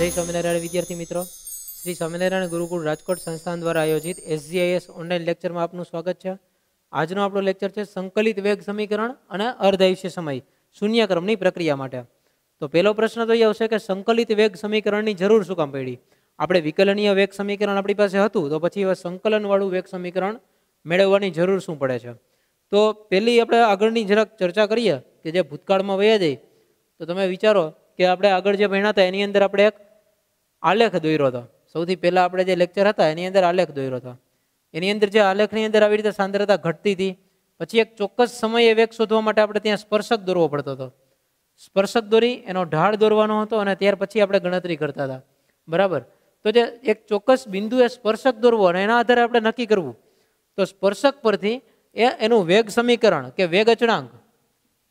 શ્રી સ્વામિનારાયણ વિદ્યાર્થી મિત્રો શ્રી સ્વામિનારાયણ ગુરુકુળ રાજકોટ સંસ્થાન દ્વારા આયોજિત એસજીઆઈએસ ઓનલાઈન લેક્ચરમાં આપનું સ્વાગત છે આજનો આપણો લેક્ચર છે સંકલિત વેગ સમીકરણ અને અર્ધાયુષ્ય સમય શૂન્યક્રમની પ્રક્રિયા માટે તો પહેલો પ્રશ્ન તો એ આવશે કે સંકલિત વેગ સમીકરણની જરૂર શું કામ પડી આપણે વિકલનીય વેગ સમીકરણ આપણી પાસે હતું તો પછી હવે સંકલનવાળું વેગ સમીકરણ મેળવવાની જરૂર શું પડે છે તો પહેલી આપણે આગળની જરાક ચર્ચા કરીએ કે જે ભૂતકાળમાં વયા જાય તો તમે વિચારો કે આપણે આગળ જે ભણ્યા હતા એની અંદર આપણે એક આલેખ દોર્યો હતો સૌથી પહેલાં આપણે જે લેક્ચર હતા એની અંદર આલેખ દોર્યો હતો એની અંદર જે આલેખની અંદર આવી રીતે સાંદ્રતા ઘટતી હતી પછી એક ચોક્કસ સમયે વેગ શોધવા માટે આપણે ત્યાં સ્પર્શક દોરવો પડતો હતો સ્પર્શક દોરી એનો ઢાળ દોરવાનો હતો અને ત્યાર પછી આપણે ગણતરી કરતા હતા બરાબર તો જે એક ચોક્કસ બિંદુએ સ્પર્શક દોરવો અને એના આધારે આપણે નક્કી કરવું તો સ્પર્શક પરથી એ એનું વેગ સમીકરણ કે વેગ અચળાંક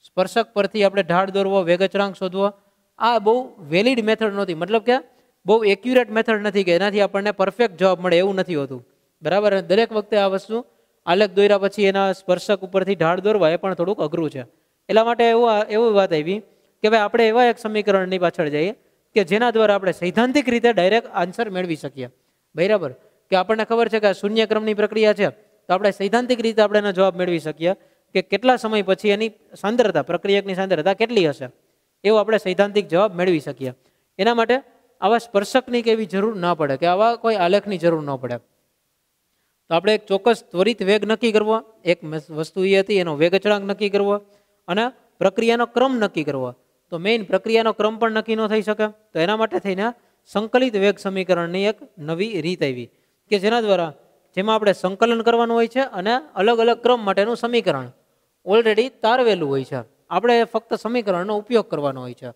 સ્પર્શક પરથી આપણે ઢાળ દોરવો વેગ અચળાંક શોધવો આ બહુ વેલિડ મેથડ નહોતી મતલબ કે બહુ એક્યુરેટ મેથડ નથી કે એનાથી આપણને પરફેક્ટ જવાબ મળે એવું નથી હોતું બરાબર દરેક વખતે આ વસ્તુ આલેખ દોર્યા પછી એના સ્પર્શક ઉપરથી ઢાળ દોરવા એ પણ થોડુંક અઘરું છે એટલા માટે એવું એવું વાત આવી કે ભાઈ આપણે એવા એક સમીકરણની પાછળ જઈએ કે જેના દ્વારા આપણે સૈદ્ધાંતિક રીતે ડાયરેક્ટ આન્સર મેળવી શકીએ બરાબર કે આપણને ખબર છે કે આ શૂન્યક્રમની પ્રક્રિયા છે તો આપણે સૈદ્ધાંતિક રીતે આપણે એનો જવાબ મેળવી શકીએ કે કેટલા સમય પછી એની સાંદ્રતા પ્રક્રિયકની સાંદ્રતા કેટલી હશે એવો આપણે સૈદ્ધાંતિક જવાબ મેળવી શકીએ એના માટે આવા સ્પર્શકની કે એવી જરૂર ના પડે કે આવા કોઈ આલેખની જરૂર ન પડે તો આપણે એક ચોક્કસ ત્વરિત વેગ નક્કી કરવો એક વસ્તુ એ હતી એનો વેગચળાંક નક્કી કરવો અને પ્રક્રિયાનો ક્રમ નક્કી કરવો તો મેઇન પ્રક્રિયાનો ક્રમ પણ નક્કી ન થઈ શકે તો એના માટે થઈને સંકલિત વેગ સમીકરણની એક નવી રીત આવી કે જેના દ્વારા જેમાં આપણે સંકલન કરવાનું હોય છે અને અલગ અલગ ક્રમ માટેનું સમીકરણ ઓલરેડી તારવેલું હોય છે આપણે ફક્ત સમીકરણનો ઉપયોગ કરવાનો હોય છે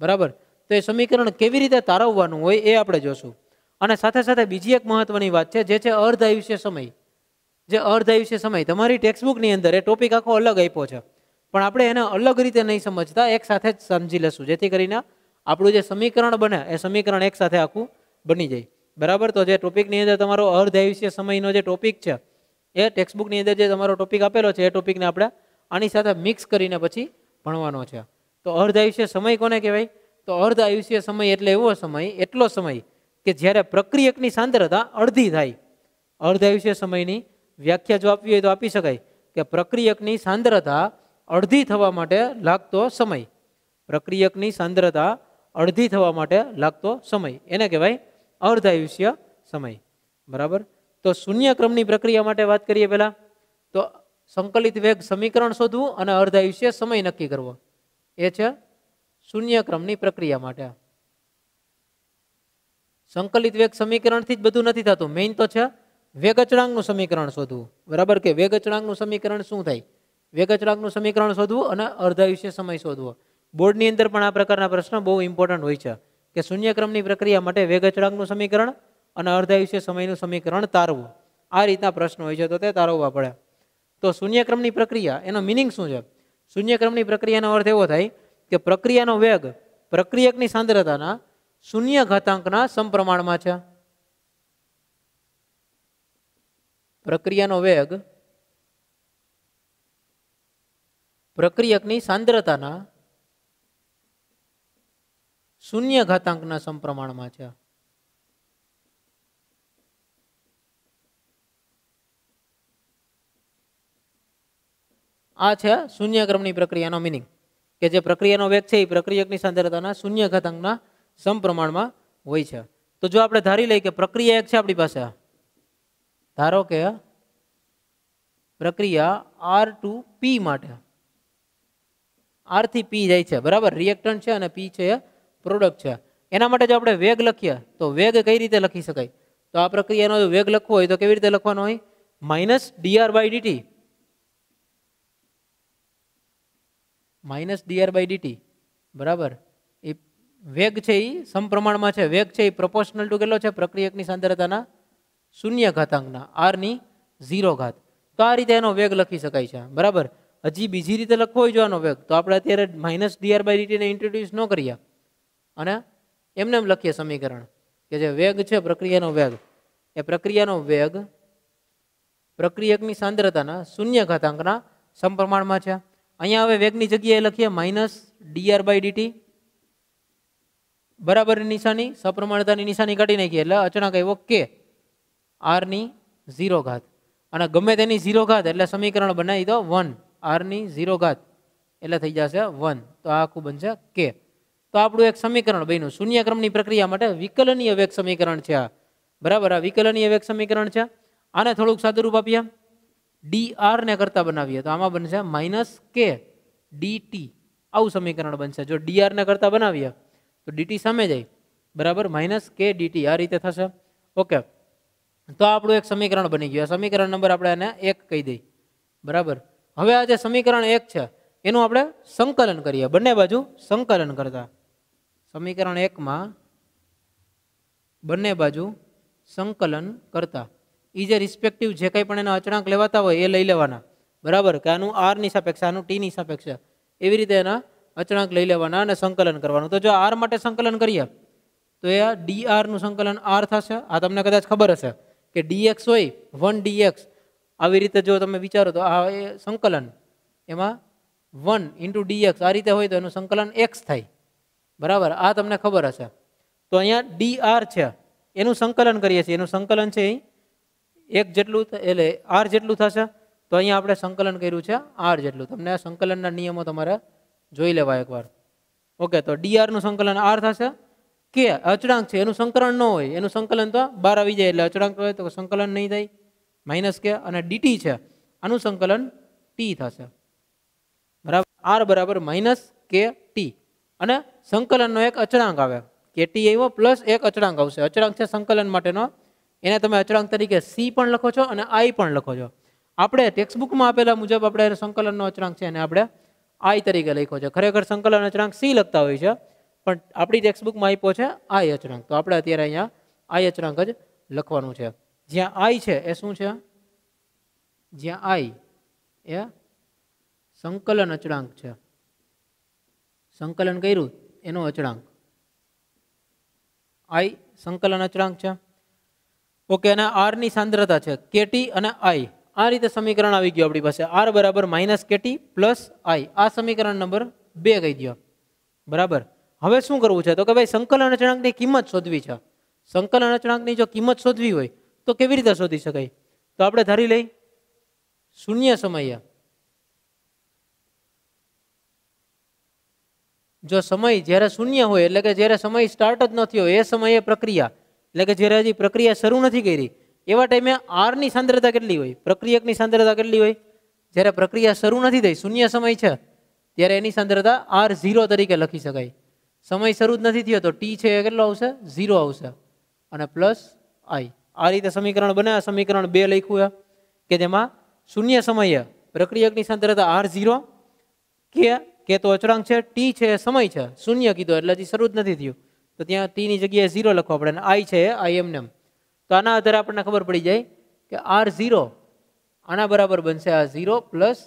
બરાબર તો એ સમીકરણ કેવી રીતે તારવવાનું હોય એ આપણે જોશું અને સાથે સાથે બીજી એક મહત્વની વાત છે જે છે અર્ધ આયુષ્ય સમય જે અર્ધ આયુષ્ય સમય તમારી ટેક્સ્ટબુકની અંદર એ ટોપિક આખો અલગ આપ્યો છે પણ આપણે એને અલગ રીતે નહીં સમજતા એક સાથે જ સમજી લઈશું જેથી કરીને આપણું જે સમીકરણ બને એ સમીકરણ એક સાથે આખું બની જાય બરાબર તો જે ટોપિકની અંદર તમારો અર્ધ આયુષ્ય સમયનો જે ટોપિક છે એ ટેક્સ્ટબુકની અંદર જે તમારો ટોપિક આપેલો છે એ ટોપિકને આપણે આની સાથે મિક્સ કરીને પછી ભણવાનો છે તો અર્ધ આયુષ્ય સમય કોને કહેવાય તો અર્ધ આયુષ્ય સમય એટલે એવો સમય એટલો સમય કે જ્યારે પ્રક્રિયકની સાંદ્રતા અડધી થાય અર્ધ આયુષ્ય સમયની વ્યાખ્યા જો આપવી હોય તો આપી શકાય કે પ્રક્રિયકની સાંદ્રતા અડધી થવા માટે લાગતો સમય પ્રક્રિયકની સાંદ્રતા અડધી થવા માટે લાગતો સમય એને કહેવાય અર્ધ આયુષ્ય સમય બરાબર તો શૂન્યક્રમની પ્રક્રિયા માટે વાત કરીએ પહેલાં તો સંકલિત વેગ સમીકરણ શોધવું અને અર્ધ આયુષ્ય સમય નક્કી કરવો એ છે શૂન્યક્રમની પ્રક્રિયા માટે સંકલિત વેગ સમીકરણથી જ બધું નથી થતું મેઇન તો છે વેગ સમીકરણ શોધવું બરાબર કે વેગ અચળાંકનું સમીકરણ શું થાય વેગ સમીકરણ શોધવું અને અર્ધાયુષ્ય સમય શોધવો બોર્ડની અંદર પણ આ પ્રકારના પ્રશ્નો બહુ ઇમ્પોર્ટન્ટ હોય છે કે શૂન્યક્રમની પ્રક્રિયા માટે વેગ અચળાંકનું સમીકરણ અને અર્ધાયુષ્ય સમયનું સમીકરણ તારવું આ રીતના પ્રશ્ન હોય છે તો તે તારવવા પડે તો શૂન્યક્રમની પ્રક્રિયા એનો મિનિંગ શું છે શૂન્યક્રમની પ્રક્રિયાનો અર્થ એવો થાય કે પ્રક્રિયાનો વેગ પ્રક્રિયકની સાંદ્રતાના શૂન્ય ઘાતાંકના સમપ્રમાણમાં છે પ્રક્રિયાનો વેગ પ્રક્રિયકની સાંદ્રતાના શૂન્ય ઘાતાંકના સમપ્રમાણમાં છે આ છે શૂન્યક્રમની પ્રક્રિયાનો મિનિંગ કે જે પ્રક્રિયાનો વેગ છે એ પ્રક્રિયકની સાંદ્રતાના શૂન્ય ઘાતાંકના સમપ્રમાણમાં હોય છે તો જો આપણે ધારી લઈએ કે પ્રક્રિયા એક છે આપણી પાસે ધારો કે પ્રક્રિયા આર ટુ પી માટે આરથી પી જાય છે બરાબર રિએક્ટન્ટ છે અને પી છે એ પ્રોડક્ટ છે એના માટે જો આપણે વેગ લખીએ તો વેગ કઈ રીતે લખી શકાય તો આ પ્રક્રિયાનો વેગ લખવો હોય તો કેવી રીતે લખવાનો હોય minus D R by D T minus D R by D T બરાબર એ વેગ છે એ સમપ્રમાણમાં છે વેગ છે એ પ્રપોર્શનલ ટુ કેટલો છે પ્રક્રિયકની સાંદ્રતાના શૂન્ય ઘાતાંકના આરની ઝીરો ઘાત તો આ રીતે એનો વેગ લખી શકાય છે બરાબર હજી બીજી રીતે લખવો હોય જોવાનો વેગ તો આપણે અત્યારે માઇનસ ડીઆર બાય ડીટીને ઇન્ટ્રોડ્યુસ ન કરીએ અને એમને એમ લખીએ સમીકરણ કે જે વેગ છે પ્રક્રિયાનો વેગ એ પ્રક્રિયાનો વેગ પ્રક્રિયકની સાંદ્રતાના શૂન્ય ઘાતાંકના સમપ્રમાણમાં છે અહીંયા હવે વેગની જગ્યાએ લખીએ માઇનસ ડીઆર બાય ડીટી બરાબર નિશાની સપ્રમાણતાની નિશાની કાઢી નાખીએ એટલે અચાનક એવો કે આરની ઝીરો ઘાત અને ગમે તેની ઝીરો ઘાત એટલે સમીકરણ બનાવી દો વન આરની ઝીરો ઘાત એટલે થઈ જશે વન તો આ આખું બનશે કે તો આપણું એક સમીકરણ બન્યું શૂન્યક્રમની પ્રક્રિયા માટે વિકલનીય વેગ સમીકરણ છે આ બરાબર આ વિકલનીય વેગ સમીકરણ છે આને થોડુંક સાદુરૂપ આપીએ ડી આરને કરતા બનાવીએ તો આમાં બનશે માઇનસ કે ડીટી આવું સમીકરણ બનશે જો ડી આરને કરતા બનાવીએ તો ડીટી સામે જાય બરાબર માઇનસ કે ડીટી આ રીતે થશે ઓકે તો આપણું એક સમીકરણ બની ગયું સમીકરણ નંબર આપણે એને એક કહી દઈ બરાબર હવે આ જે સમીકરણ એક છે એનું આપણે સંકલન કરીએ બંને બાજુ સંકલન કરતા સમીકરણ એકમાં બંને બાજુ સંકલન કરતા એ જે રિસ્પેક્ટિવ જે કંઈ પણ એના અચળાંક લેવાતા હોય એ લઈ લેવાના બરાબર કે આનું આરની સાપેક્ષે આનું ટીની સાપેક્ષે એવી રીતે એના અચળાંક લઈ લેવાના અને સંકલન કરવાનું તો જો આર માટે સંકલન કરીએ તો એ ડી આરનું સંકલન આર થશે આ તમને કદાચ ખબર હશે કે ડીએક્સ હોય વન ડીએક્સ આવી રીતે જો તમે વિચારો તો આ એ સંકલન એમાં વન ઇન્ટુ ડીએક્સ આ રીતે હોય તો એનું સંકલન એક્સ થાય બરાબર આ તમને ખબર હશે તો અહીંયા ડી આર છે એનું સંકલન કરીએ છીએ એનું સંકલન છે અહીં એક જેટલું એટલે આર જેટલું થશે તો અહીંયા આપણે સંકલન કર્યું છે આર જેટલું તમને આ સંકલનના નિયમો તમારે જોઈ લેવા એકવાર ઓકે તો ડીઆરનું સંકલન આર થશે કે અચળાંક છે એનું સંકલન ન હોય એનું સંકલન તો બહાર આવી જાય એટલે અચળાંક હોય તો સંકલન નહીં થાય માઇનસ કે અને ડીટી છે આનું સંકલન ટી થશે બરાબર આર બરાબર માઇનસ કે ટી અને સંકલનનો એક અચળાંક આવે કે ટી આવ્યો પ્લસ એક અચળાંક આવશે અચળાંક છે સંકલન માટેનો એને તમે અચળાંક તરીકે સી પણ લખો છો અને આઈ પણ લખો છો આપણે ટેક્સ્ટબુકમાં આપેલા મુજબ આપણે સંકલનનો અચળાંક છે એને આપણે આઈ તરીકે લખ્યો છે ખરેખર સંકલન અચળાંક સી લખતા હોય છે પણ આપણી ટેક્સ્ટબુકમાં આપ્યો છે આઈ અચળાંક તો આપણે અત્યારે અહીંયા આઈ અચળાંક જ લખવાનું છે જ્યાં આઈ છે એ શું છે જ્યાં આઈ એ સંકલન અચળાંક છે સંકલન કર્યું એનો અચળાંક આઈ સંકલન અચળાંક છે ઓકે અને આરની સાંદ્રતા છે કેટી અને આઈ આ રીતે સમીકરણ આવી ગયું આપણી પાસે આર બરાબર માઇનસ કેટી પ્લસ આઈ આ સમીકરણ નંબર બે કહી દો બરાબર હવે શું કરવું છે તો કે ભાઈ સંકલન અચળાંકની કિંમત શોધવી છે સંકલન અચળાંકની જો કિંમત શોધવી હોય તો કેવી રીતે શોધી શકાય તો આપણે ધારી લઈ શૂન્ય સમયે જો સમય જ્યારે શૂન્ય હોય એટલે કે જ્યારે સમય સ્ટાર્ટ જ નથી હોય એ સમયે પ્રક્રિયા એટલે કે જ્યારે હજી પ્રક્રિયા શરૂ નથી કરી એવા ટાઈમે આરની સાંદ્રતા કેટલી હોય પ્રક્રિયકની સાંદ્રતા કેટલી હોય જ્યારે પ્રક્રિયા શરૂ નથી થઈ શૂન્ય સમય છે ત્યારે એની સાંદ્રતા આર ઝીરો તરીકે લખી શકાય સમય શરૂ જ નથી થયો તો ટી છે એ કેટલો આવશે ઝીરો આવશે અને પ્લસ આઈ આ રીતે સમીકરણ બને સમીકરણ બે લખ્યું કે જેમાં શૂન્ય સમયે પ્રક્રિયકની સાંદ્રતા આર ઝીરો કે કે તો અચળાંક છે ટી છે સમય છે શૂન્ય કીધો એટલે હજી શરૂ જ નથી થયું તો ત્યાં ટીની જગ્યાએ ઝીરો લખવા પડે અને આઈ છે આઈ એમને તો આના આધારે આપણને ખબર પડી જાય કે આર ઝીરો આના બરાબર બનશે આ ઝીરો પ્લસ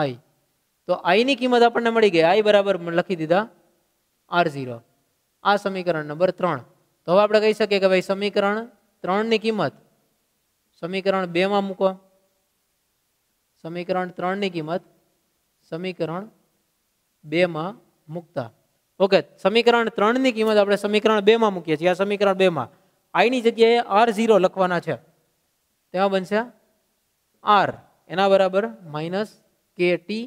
આઈ તો આઈની કિંમત આપણને મળી ગઈ આઈ બરાબર લખી દીધા આર ઝીરો આ સમીકરણ નંબર ત્રણ તો હવે આપણે કહી શકીએ કે ભાઈ સમીકરણ ત્રણની કિંમત સમીકરણ બેમાં મૂકો સમીકરણ ત્રણની કિંમત સમીકરણ બેમાં મૂકતા ઓકે સમીકરણ ત્રણની કિંમત આપણે સમીકરણ બેમાં મૂકીએ છીએ આ સમીકરણ બેમાં આઈની જગ્યાએ આર ઝીરો લખવાના છે તેમાં બનશે આર એના બરાબર minus K T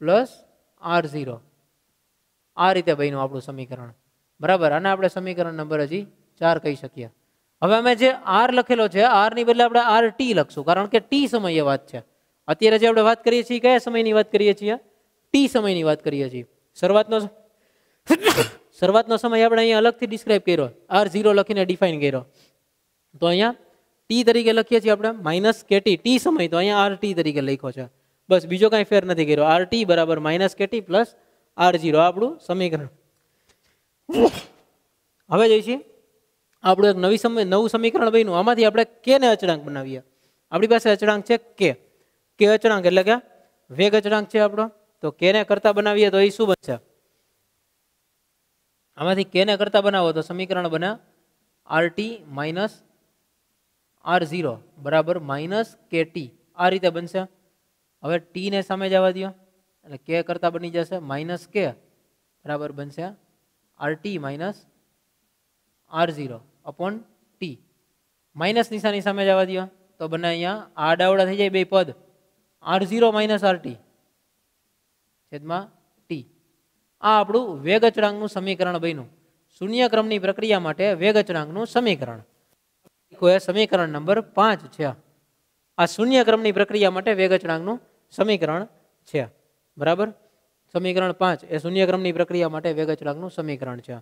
plus R zero આ રીતે ભાઈનું આપણું સમીકરણ બરાબર અને આપણે સમીકરણ નંબર હજી ચાર કહી શકીએ હવે અમે જે આર લખેલો છે આરની બદલે આપણે આર ટી લખશું કારણ કે ટી સમયે વાત છે અત્યારે જે આપણે વાત કરીએ છીએ કયા સમયની વાત કરીએ છીએ ટી સમયની વાત કરીએ છીએ શરૂઆતનો શરૂઆતનો સમય આપણે અહીંયા અલગથી ડિસ્ક્રાઇબ કર્યો આર ઝીરો લખીને ડિફાઇન કર્યો તો અહીંયા ટી તરીકે લખીએ છીએ આપણે માઇનસ કેટી ટી સમય તો અહીંયા આર ટી તરીકે લખ્યો છે બસ બીજો કાંઈ ફેર નથી કર્યો આર ટી બરાબર minus K T plus R zero આપણું સમીકરણ હવે જઈએ છીએ આપણું એક નવી સમય નવું સમીકરણ બન્યું આમાંથી આપણે કેને અચળાંક બનાવીએ આપણી પાસે અચળાંક છે કે કે અચળાંક એટલે કે વેગ અચળાંક છે આપણો તો કેને કરતાં બનાવીએ તો એ શું બનશે આમાંથી કેને કરતા બનાવો તો સમીકરણ બને આરટી માઇનસ આર ઝીરો બરાબર માઇનસ કે ટી આ રીતે બનશે હવે ટીને સામે જવા દો એટલે કે કરતાં બની જશે માઇનસ કે બરાબર બનશે R T minus R zero upon T minus નિશાની સામે જવા દો તો બને અહીંયા આડાવડા થઈ જાય બે પદ આર ઝીરો માઇનસ આરટી છેદમાં આ આપણું વેગ સમીકરણ બન્યું શૂન્યક્રમની પ્રક્રિયા માટે વેગ અચળાંકનું સમીકરણ સમીકરણ નંબર પાંચ છે આ શૂન્યક્રમની પ્રક્રિયા માટે વેગ સમીકરણ છે બરાબર સમીકરણ પાંચ એ શૂન્યક્રમની પ્રક્રિયા માટે વેગ સમીકરણ છે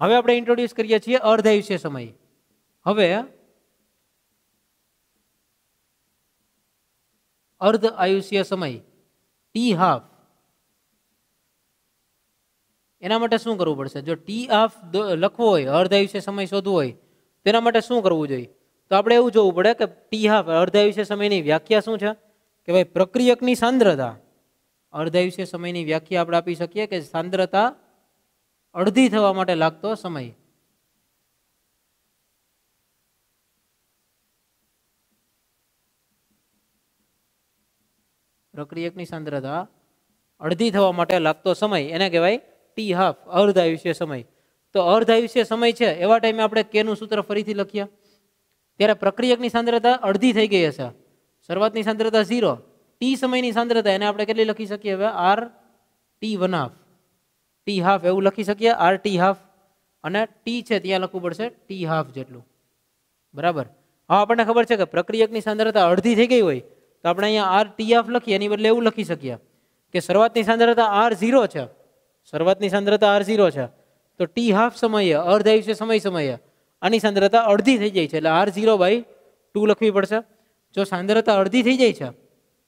હવે આપણે ઇન્ટ્રોડ્યુસ કરીએ છીએ અર્ધાયુષ્ય સમય હવે અર્ધ આયુષ્ય સમય ટી હાફ એના માટે શું કરવું પડશે જો ટી હાફ લખવો હોય અર્ધ આયુષ્ય સમય શોધવો હોય તેના માટે શું કરવું જોઈએ તો આપણે એવું જોવું પડે કે ટી હાફ અર્ધ આયુષ્ય સમયની વ્યાખ્યા શું છે કે ભાઈ પ્રક્રિયકની સાંદ્રતા અર્ધ આયુષ્ય સમયની વ્યાખ્યા આપણે આપી શકીએ કે સાંદ્રતા અડધી થવા માટે લાગતો સમય પ્રક્રિયકની સાંદ્રતા અડધી થવા માટે લાગતો સમય એને કહેવાય ટી હાફ અર્ધ આયુષ્ય સમય તો અર્ધ આયુષ્ય સમય છે એવા ટાઈમે આપણે કેનું સૂત્ર ફરીથી લખ્યા ત્યારે પ્રક્રિયકની સાંદ્રતા અડધી થઈ ગઈ હશે શરૂઆતની સાંદ્રતા ઝીરો ટી સમયની સાંદ્રતા એને આપણે કેટલી લખી શકીએ હવે R T one half T half એવું લખી શકીએ આર ટી હાફ અને ટી છે ત્યાં લખવું પડશે ટી હાફ જેટલું બરાબર હા આપણને ખબર છે કે પ્રક્રિયકની સાંદ્રતા અડધી થઈ ગઈ હોય તો આપણે અહીંયા આર ટી હાફ લખીએ એની બદલે એવું લખી શકીએ કે શરૂઆતની સાંદ્રતા આર ઝીરો છે શરૂઆતની સાંદ્રતા આર ઝીરો છે તો ટી હાફ સમયે અર્ધ આયુષ્ય સમય સમયે આની સાંદ્રતા અડધી થઈ જાય છે એટલે આર ઝીરો બાય ટુ લખવી પડશે જો સાંદ્રતા અડધી થઈ જાય છે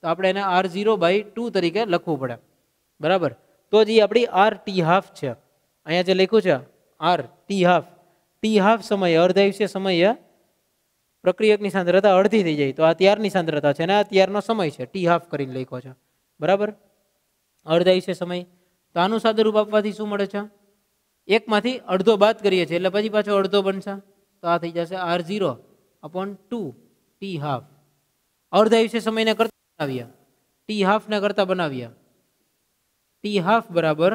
તો આપણે એને આર ઝીરો બાય ટુ તરીકે લખવું પડે બરાબર તો જ એ આપણી આર ટી હાફ છે અહીંયા જે લખ્યું છે R T half T half સમયે અર્ધ આયુષ્ય સમયે પ્રક્રિયકની સાંદ્રતા અડધી થઈ જાય તો આ ત્યારની સાંદ્રતા છે અને આ ત્યારનો સમય છે ટી હાફ કરીને લખ્યો છે બરાબર અર્ધ આયુષ્ય સમય તો આનું સાદું રૂપ આપવાથી શું મળે છે એકમાંથી અડધો બાદ કરીએ છીએ એટલે પછી પાછો અડધો બનશે તો આ થઈ જશે R zero upon two T half અડધા વિશે સમયને કરતા બનાવ્યા ટી હાફને કરતા બનાવ્યા ટી હાફ બરાબર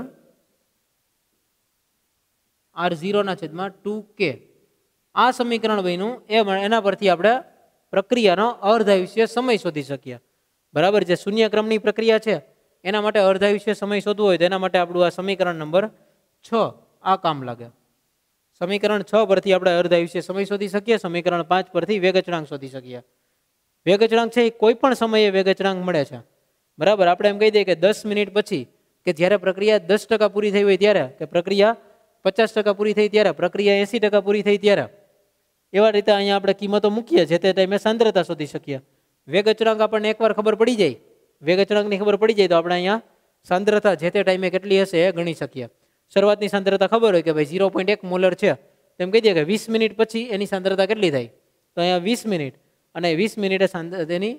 આર ઝીરોના છેદમાં ટુ કે આ સમીકરણ બન્યું એ એના પરથી આપણે પ્રક્રિયાનો અર્ધ આયુષ્ય સમય શોધી શકીએ બરાબર જે શૂન્યક્રમની પ્રક્રિયા છે એના માટે અર્ધાયુષ્ય સમય શોધવો હોય તો એના માટે આપણું આ સમીકરણ નંબર છ આ કામ લાગે સમીકરણ છ પરથી આપણે અર્ધાયુષ્ય સમય શોધી શકીએ સમીકરણ પાંચ પરથી વેગચરાંક શોધી શકીએ વેગચરાંક છે એ કોઈ પણ સમયે વેગચરાંક મળે છે બરાબર આપણે એમ કહી દઈએ કે દસ મિનિટ પછી કે જ્યારે પ્રક્રિયા દસ ટકા પૂરી થઈ હોય ત્યારે કે પ્રક્રિયા પચાસ ટકા પૂરી થઈ ત્યારે પ્રક્રિયા એંસી ટકા પૂરી થઈ ત્યારે એવા રીતે અહીંયા આપણે કિંમતો મૂકીએ જે તે ટાઈમે સાંદ્રતા શોધી શકીએ વેગચરાંક આપણને એકવાર ખબર પડી જાય વેગચરણની ખબર પડી જાય તો આપણે અહીંયા સાંદ્રતા જે તે ટાઈમે કેટલી હશે એ ગણી શકીએ શરૂઆતની સાંદ્રતા ખબર હોય કે ભાઈ ઝીરો પોઈન્ટ એક મોલર છે તેમ કહી દઈએ કે વીસ મિનિટ પછી એની સાંદ્રતા કેટલી થાય તો અહીંયા વીસ મિનિટ અને વીસ મિનિટે તેની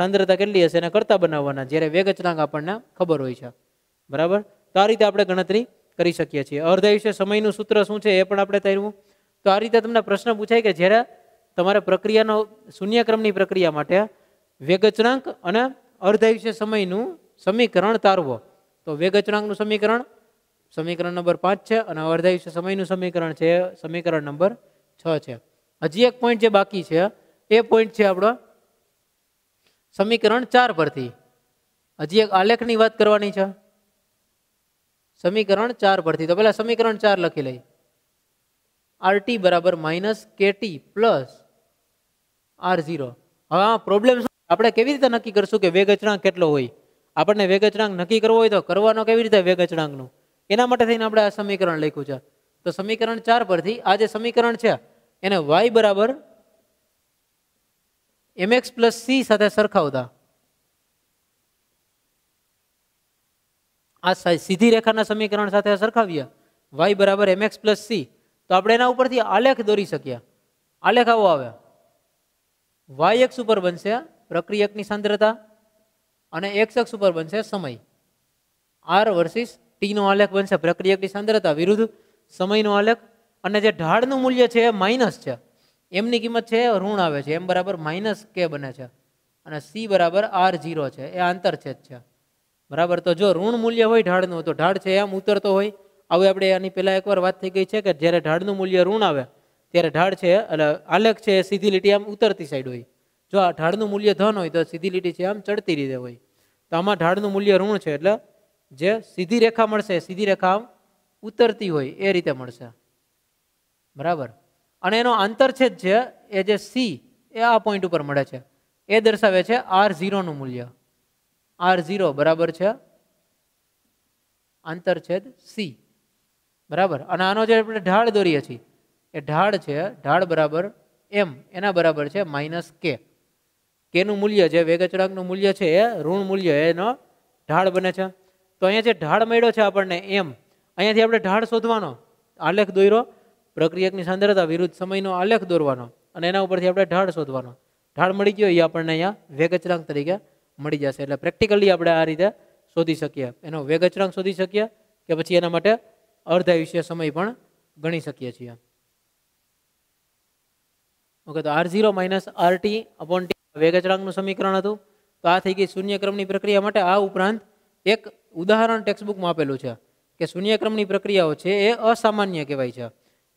સાંદ્રતા કેટલી હશે એને કરતાં બનાવવાના જ્યારે વેગચરાંક આપણને ખબર હોય છે બરાબર તો આ રીતે આપણે ગણતરી કરી શકીએ છીએ અર્ધાયુષ્ય સમયનું સૂત્ર શું છે એ પણ આપણે તૈરવું તો આ રીતે તમને પ્રશ્ન પૂછાય કે જ્યારે તમારે પ્રક્રિયાનો શૂન્યક્રમની પ્રક્રિયા માટે વેગચણાંક અને અર્ધાયુષ્ય સમયનું સમીકરણ તારવો તો વેગચનાંકનું સમીકરણ સમીકરણ નંબર પાંચ છે અને અર્ધાયુષ્ય સમયનું સમીકરણ છે સમીકરણ નંબર છ છે હજી એક પોઈન્ટ જે બાકી છે એ પોઈન્ટ છે આપણો સમીકરણ ચાર પરથી હજી એક આલેખની વાત કરવાની છે સમીકરણ ચાર પરથી તો પહેલાં સમીકરણ ચાર લખી લઈ આરટી બરાબર minus K T plus R zero હવે આ પ્રોબ્લેમ આપણે કેવી રીતે નક્કી કરશું કે વેગચરાંક કેટલો હોય આપણને વેગ અચળાંક નક્કી કરવો હોય તો કરવાનો કેવી રીતે વેગ અચળાંકનું એના માટે થઈને આપણે આ સમીકરણ લખ્યું છે તો સમીકરણ ચાર પરથી આ જે સમીકરણ છે એને વાય બરાબર એમએક્સ પ્લસ સી સાથે સરખાવતા આ સીધી રેખાના સમીકરણ સાથે સરખાવીએ વાય બરાબર એમએક્સ પ્લસ સી તો આપણે એના ઉપરથી આલેખ દોરી શક્યા આલેખ આવો આવે વાય એક્સ ઉપર બનશે પ્રક્રિયકની સાંદ્રતા અને એક શખ્સ ઉપર બનશે સમય આર વર્સિસ ટીનો આલેખ બનશે પ્રક્રિયકની સાંદ્રતા વિરુદ્ધ સમયનો આલેખ અને જે ઢાળનું મૂલ્ય છે એ માઇનસ છે એમની કિંમત છે ઋણ આવે છે એમ બરાબર માઇનસ કે બને છે અને સી બરાબર આર જીરો છે એ આંતરછેદ છે બરાબર તો જો ઋણ મૂલ્ય હોય ઢાળનું તો ઢાળ છે એમ ઉતરતો હોય આવું આપણે આની પહેલાં એકવાર વાત થઈ ગઈ છે કે જ્યારે ઢાળનું મૂલ્ય ઋણ આવે ત્યારે ઢાળ છે એટલે આલેખ છે સીધી લીટી આમ ઉતરતી સાઈડ હોય જો આ ઢાળનું મૂલ્ય ધન હોય તો સીધી લીટી છે આમ ચડતી રીતે હોય તો આમાં ઢાળનું મૂલ્ય ઋણ છે એટલે જે સીધી રેખા મળશે સીધી રેખા આમ ઉતરતી હોય એ રીતે મળશે બરાબર અને એનો આંતરછેદ છે એ જે સી એ આ પોઈન્ટ ઉપર મળે છે એ દર્શાવે છે આર ઝીરોનું મૂલ્ય આર ઝીરો બરાબર છે આંતરછેદ સી બરાબર અને આનો જે આપણે ઢાળ દોરીએ છીએ એ ઢાળ છે ઢાળ બરાબર એમ એના બરાબર છે માઇનસ કે કે મૂલ્ય જે વેગચળકનું મૂલ્ય છે એ ઋણ મૂલ્ય એનો ઢાળ બને છે તો અહીંયા જે ઢાળ મળ્યો છે આપણને એમ અહીંયાથી આપણે ઢાળ શોધવાનો આલેખ દોર્યો પ્રક્રિયકની સાંદ્રતા વિરુદ્ધ સમયનો આલેખ દોરવાનો અને એના ઉપરથી આપણે ઢાળ શોધવાનો ઢાળ મળી ગયો એ આપણને અહીંયા વેગચળાંક તરીકે મળી જશે એટલે પ્રેક્ટિકલી આપણે આ રીતે શોધી શકીએ એનો વેગચળાંક શોધી શકીએ કે પછી એના માટે અર્ધાયુષ્ય સમય પણ ગણી શકીએ છીએ ઓકે તો R zero minus R T upon વેગ અચળાંકનું સમીકરણ હતું તો આ થઈ ગઈ શૂન્યક્રમની પ્રક્રિયા માટે આ ઉપરાંત એક ઉદાહરણ ટેક્સ્ટબુકમાં આપેલું છે કે શૂન્યક્રમની પ્રક્રિયાઓ છે એ અસામાન્ય કહેવાય છે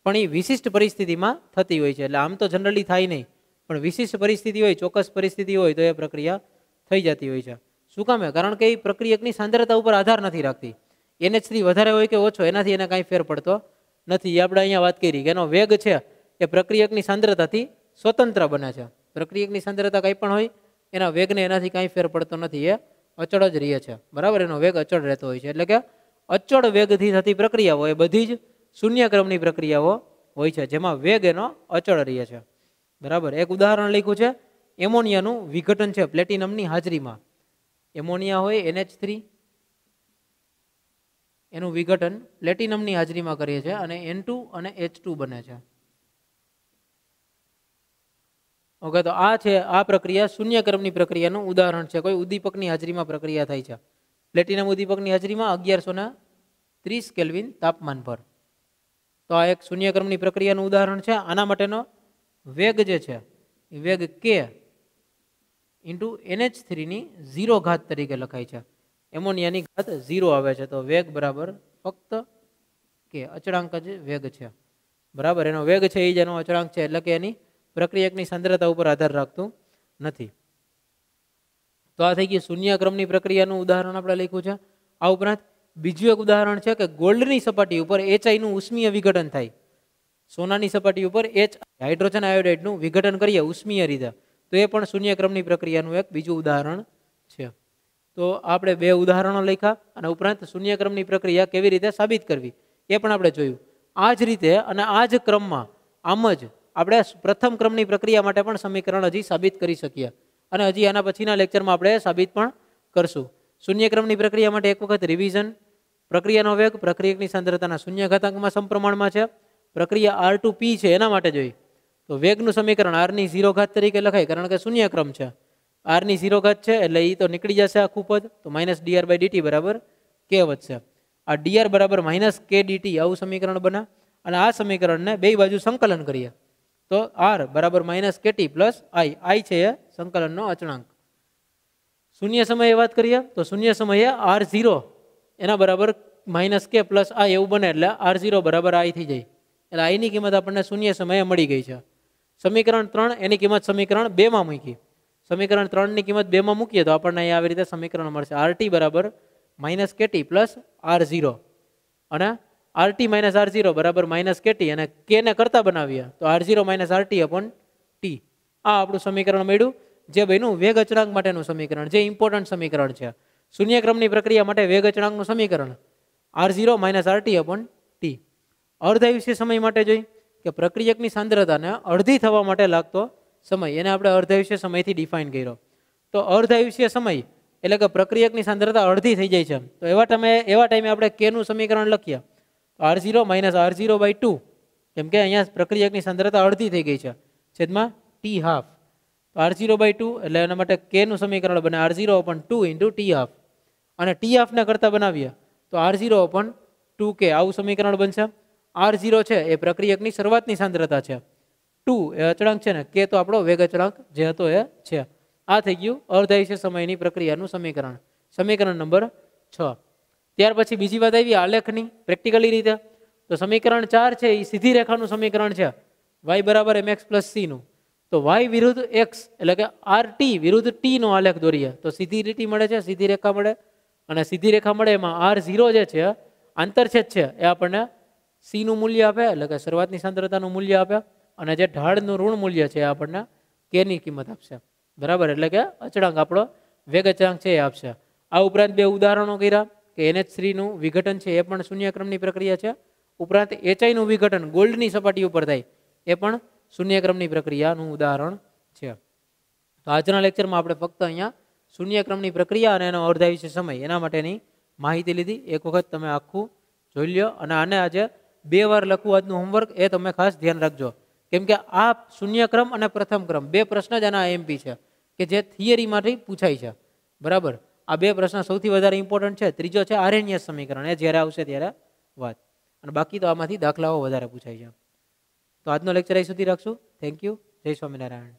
પણ એ વિશિષ્ટ પરિસ્થિતિમાં થતી હોય છે એટલે આમ તો જનરલી થાય નહીં પણ વિશિષ્ટ પરિસ્થિતિ હોય ચોક્કસ પરિસ્થિતિ હોય તો એ પ્રક્રિયા થઈ જતી હોય છે શું કામે કારણ કે એ પ્રક્રિયકની સાંદ્રતા ઉપર આધાર નથી રાખતી એનએચ થ્રી વધારે હોય કે ઓછો એનાથી એને કાંઈ ફેર પડતો નથી એ આપણે અહીંયા વાત કરી કે એનો વેગ છે એ પ્રક્રિયકની સાંદ્રતાથી સ્વતંત્ર બને છે પ્રક્રિયકની સાંદ્રતા કંઈ પણ હોય એના વેગને એનાથી કાંઈ ફેર પડતો નથી એ અચળ જ રહે છે બરાબર એનો વેગ અચળ રહેતો હોય છે એટલે કે અચળ વેગથી થતી પ્રક્રિયાઓ એ બધી જ શૂન્યક્રમની પ્રક્રિયાઓ હોય છે જેમાં વેગ એનો અચળ રહે છે બરાબર એક ઉદાહરણ લખ્યું છે એમોનિયાનું વિઘટન છે પ્લેટિનમની હાજરીમાં એમોનિયા હોય એનએચ થ્રી એનું વિઘટન પ્લેટિનમની હાજરીમાં કરીએ છીએ અને એન ટુ અને એચ બને છે ઓકે તો આ છે આ પ્રક્રિયા શૂન્યક્રમની પ્રક્રિયાનું ઉદાહરણ છે કોઈ ઉદ્દીપકની હાજરીમાં પ્રક્રિયા થાય છે પ્લેટિનમ ઉદ્દીપકની હાજરીમાં અગિયારસો ત્રીસ કેલ્વિન તાપમાન પર તો આ એક શૂન્યક્રમની પ્રક્રિયાનું ઉદાહરણ છે આના માટેનો વેગ જે છે વેગ કે ઇન્ટુ એનએચ થ્રીની ઝીરો ઘાત તરીકે લખાય છે એમોનિયાની ઘાત ઝીરો આવે છે તો વેગ બરાબર ફક્ત કે અચળાંક જ વેગ છે બરાબર એનો વેગ છે એ જ એનો અચળાંક છે એટલે કે એની પ્રક્રિયકની સાંદ્રતા ઉપર આધાર રાખતું નથી તો આ થઈ ગયું શૂન્યક્રમની પ્રક્રિયાનું ઉદાહરણ આપણે લખ્યું છે આ ઉપરાંત બીજું એક ઉદાહરણ છે કે ગોલ્ડની સપાટી ઉપર એચઆઈનું ઉષ્મીય વિઘટન થાય સોનાની સપાટી ઉપર એચ હાઇડ્રોજન આયોડાઇડનું વિઘટન કરીએ ઉષ્મીય રીતે તો એ પણ શૂન્યક્રમની પ્રક્રિયાનું એક બીજું ઉદાહરણ છે તો આપણે બે ઉદાહરણો લખ્યા અને ઉપરાંત શૂન્યક્રમની પ્રક્રિયા કેવી રીતે સાબિત કરવી એ પણ આપણે જોયું આ જ રીતે અને આ જ ક્રમમાં આમ જ આપણે પ્રથમ ક્રમની પ્રક્રિયા માટે પણ સમીકરણ હજી સાબિત કરી શકીએ અને હજી એના પછીના લેક્ચરમાં આપણે સાબિત પણ કરશું શૂન્યક્રમની પ્રક્રિયા માટે એક વખત રિવિઝન પ્રક્રિયાનો વેગ પ્રક્રિયકની સાંદ્રતાના શૂન્ય ઘાતાંકમાં સમપ્રમાણમાં છે પ્રક્રિયા આર ટુ પી છે એના માટે જોઈ તો વેગનું સમીકરણ આરની ઝીરો ઘાત તરીકે લખાય કારણ કે શૂન્યક્રમ છે આરની ઝીરો ઘાત છે એટલે એ તો નીકળી જશે આખું પદ તો માઇનસ ડીઆર બાય ડીટી બરાબર કે વધશે આ ડીઆર બરાબર માઇનસ કે ડીટી આવું સમીકરણ બના અને આ સમીકરણને બે બાજુ સંકલન કરીએ તો આર બરાબર minus K T plus I I છે એ સંકલનનો અચળાંક શૂન્ય સમયે વાત કરીએ તો શૂન્ય સમયે આર ઝીરો એના બરાબર માઇનસ કે પ્લસ આ એવું બને એટલે આર ઝીરો બરાબર આઈ થઈ જાય એટલે આઈની કિંમત આપણને શૂન્ય સમયે મળી ગઈ છે સમીકરણ ત્રણ એની કિંમત સમીકરણ બેમાં મૂકી સમીકરણ ત્રણની કિંમત બેમાં મૂકીએ તો આપણને અહીંયા આવી રીતે સમીકરણ મળશે આરટી બરાબર minus K T plus R zero અને આરટી માઇનસ આર ઝીરો બરાબર માઇનસ કેટી અને કેને કરતા બનાવીએ તો R zero minus R T upon T આ આપણું સમીકરણ મળ્યું જે ભાઈનું વેગ અચળાંક માટેનું સમીકરણ જે ઇમ્પોર્ટન્ટ સમીકરણ છે શૂન્યક્રમની પ્રક્રિયા માટે વેગ અચળાંકનું સમીકરણ R zero minus R T upon T અર્ધાયુષ્ય સમય માટે જોઈ કે પ્રક્રિયકની સાંદ્રતાને અડધી થવા માટે લાગતો સમય એને આપણે અર્ધાયુષ્ય સમયથી ડિફાઇન કર્યો તો અર્ધાયુષ્ય સમય એટલે કે પ્રક્રિયકની સાંદ્રતા અડધી થઈ જાય છે તો એવા ટાઈમે એવા ટાઈમે આપણે કેનું સમીકરણ લખીએ R zero minus R zero by two કેમ કે અહીંયા પ્રક્રિયકની સાંદ્રતા અડધી થઈ ગઈ છે છેદમાં T half R zero by two એટલે એના માટે કેનું સમીકરણ બને R zero upon two into T half અને ટી હાફને કરતાં બનાવીએ તો આર ઝીરો ઓપન ટુ કે આવું સમીકરણ બનશે આર ઝીરો છે એ પ્રક્રિયકની શરૂઆતની સાંદ્રતા છે ટુ એ અચળાંક છે ને કે તો આપણો વેગ અચળાંક જે હતો એ છે આ થઈ ગયું અર્ધાયુષ્ય સમયની પ્રક્રિયાનું સમીકરણ સમીકરણ નંબર છ ત્યાર પછી બીજી વાત આવી આલેખની પ્રેક્ટિકલી રીતે તો સમીકરણ ચાર છે એ સીધી રેખાનું સમીકરણ છે વાય બરાબર એમ એક્સ પ્લસ સીનું તો વાય વિરુદ્ધ એક્સ એટલે કે આર ટી વિરુદ્ધ ટીનો આલેખ દોરીએ તો સીધી લીટી મળે છે સીધી રેખા મળે અને સીધી રેખા મળે એમાં આર ઝીરો જે છે આંતરછેદ છે એ આપણને સીનું મૂલ્ય આપે એટલે કે શરૂઆતની સાંદ્રતાનું મૂલ્ય આપે અને જે ઢાળનું ઋણ મૂલ્ય છે એ આપણને કેની કિંમત આપશે બરાબર એટલે કે અચળાંક આપણો વેગ અચળાંક છે એ આપશે આ ઉપરાંત બે ઉદાહરણો કર્યા કે એનએચ થ્રીનું વિઘટન છે એ પણ શૂન્યક્રમની પ્રક્રિયા છે ઉપરાંત એચઆઈનું વિઘટન ગોલ્ડની સપાટી ઉપર થાય એ પણ શૂન્યક્રમની પ્રક્રિયાનું ઉદાહરણ છે તો આજના લેક્ચરમાં આપણે ફક્ત અહીંયા શૂન્યક્રમની પ્રક્રિયા અને એનો અર્ધા વિશે સમય એના માટેની માહિતી લીધી એક વખત તમે આખું જોઈ લ્યો અને આને આજે બે વાર લખવું આજનું હોમવર્ક એ તમે ખાસ ધ્યાન રાખજો કેમ કે આ શૂન્યક્રમ અને પ્રથમ ક્રમ બે પ્રશ્ન જ આના એમપી છે કે જે થિયરીમાંથી પૂછાય છે બરાબર આ બે પ્રશ્ન સૌથી વધારે ઇમ્પોર્ટન્ટ છે ત્રીજો છે આરણ્ય સમીકરણ એ જ્યારે આવશે ત્યારે વાત અને બાકી તો આમાંથી દાખલાઓ વધારે પૂછાય છે તો આજનો લેક્ચર અહીં સુધી રાખશું થેન્ક યુ જય સ્વામિનારાયણ